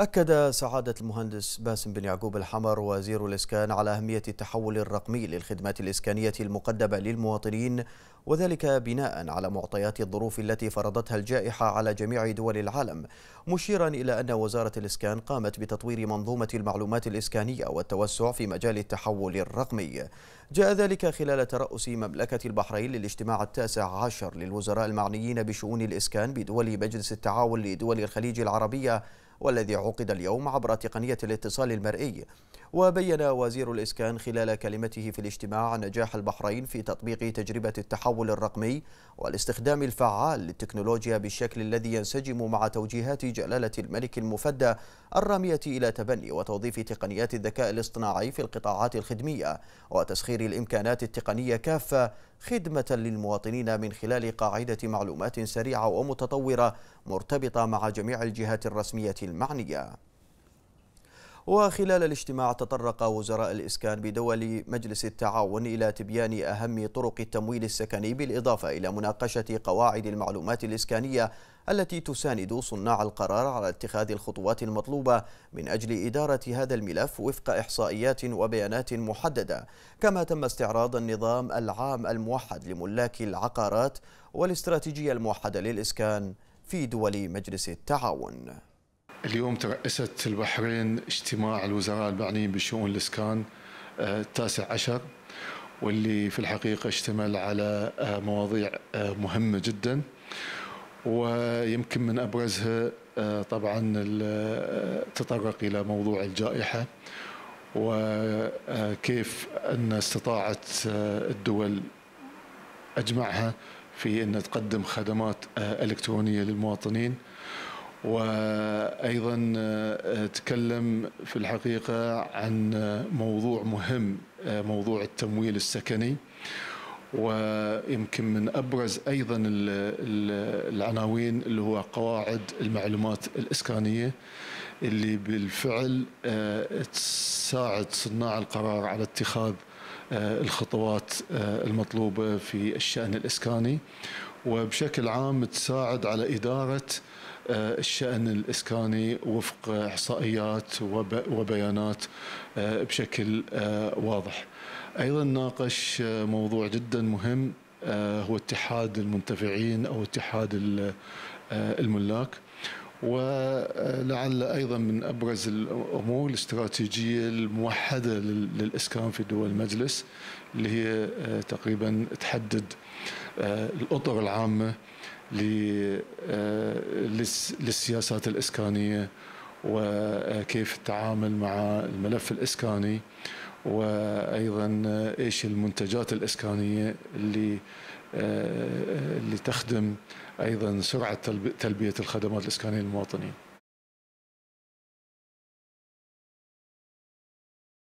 أكد سعادة المهندس باسم بن يعقوب الحمر وزير الإسكان على أهمية التحول الرقمي للخدمات الإسكانية المقدمة للمواطنين وذلك بناء على معطيات الظروف التي فرضتها الجائحة على جميع دول العالم مشيرا إلى أن وزارة الإسكان قامت بتطوير منظومة المعلومات الإسكانية والتوسع في مجال التحول الرقمي جاء ذلك خلال ترأس مملكة البحرين للاجتماع التاسع عشر للوزراء المعنيين بشؤون الإسكان بدول مجلس التعاون لدول الخليج العربية والذي عقد اليوم عبر تقنية الاتصال المرئي وبين وزير الإسكان خلال كلمته في الاجتماع نجاح البحرين في تطبيق تجربة التحول التحول الرقمي والاستخدام الفعال للتكنولوجيا بالشكل الذي ينسجم مع توجيهات جلالة الملك المفدى الرامية إلى تبني وتوظيف تقنيات الذكاء الاصطناعي في القطاعات الخدمية وتسخير الإمكانات التقنية كافة خدمة للمواطنين من خلال قاعدة معلومات سريعة ومتطورة مرتبطة مع جميع الجهات الرسمية المعنية وخلال الاجتماع تطرق وزراء الإسكان بدول مجلس التعاون إلى تبيان أهم طرق التمويل السكني بالإضافة إلى مناقشة قواعد المعلومات الإسكانية التي تساند صناع القرار على اتخاذ الخطوات المطلوبة من أجل إدارة هذا الملف وفق إحصائيات وبيانات محددة كما تم استعراض النظام العام الموحد لملاك العقارات والاستراتيجية الموحدة للإسكان في دول مجلس التعاون اليوم ترأست البحرين اجتماع الوزراء المعنيين بشؤون الإسكان آه، التاسع عشر واللي في الحقيقة اشتمل على آه، مواضيع آه، مهمة جدا ويمكن من أبرزها طبعا تطرق إلى موضوع الجائحة وكيف أن استطاعت الدول أجمعها في أن تقدم خدمات إلكترونية للمواطنين وايضا آه، تكلم في الحقيقه عن آه، موضوع مهم آه، موضوع التمويل السكني ويمكن من ابرز ايضا العناوين اللي هو قواعد المعلومات الاسكانيه اللي بالفعل تساعد صناع القرار على اتخاذ الخطوات المطلوبه في الشان الاسكاني وبشكل عام تساعد على اداره آه، الشأن الإسكاني وفق إحصائيات وبيانات آه، بشكل آه، واضح أيضا ناقش موضوع جدا مهم هو اتحاد المنتفعين أو اتحاد الملاك ولعل ايضا من ابرز الامور الاستراتيجيه الموحده للاسكان في دول المجلس اللي هي تقريبا تحدد الاطر العامه آه، للسياسات الإسكانية وكيف التعامل مع الملف الإسكاني وأيضا إيش المنتجات الإسكانية اللي اللي آه، تخدم أيضا سرعة تلبية الخدمات الإسكانية للمواطنين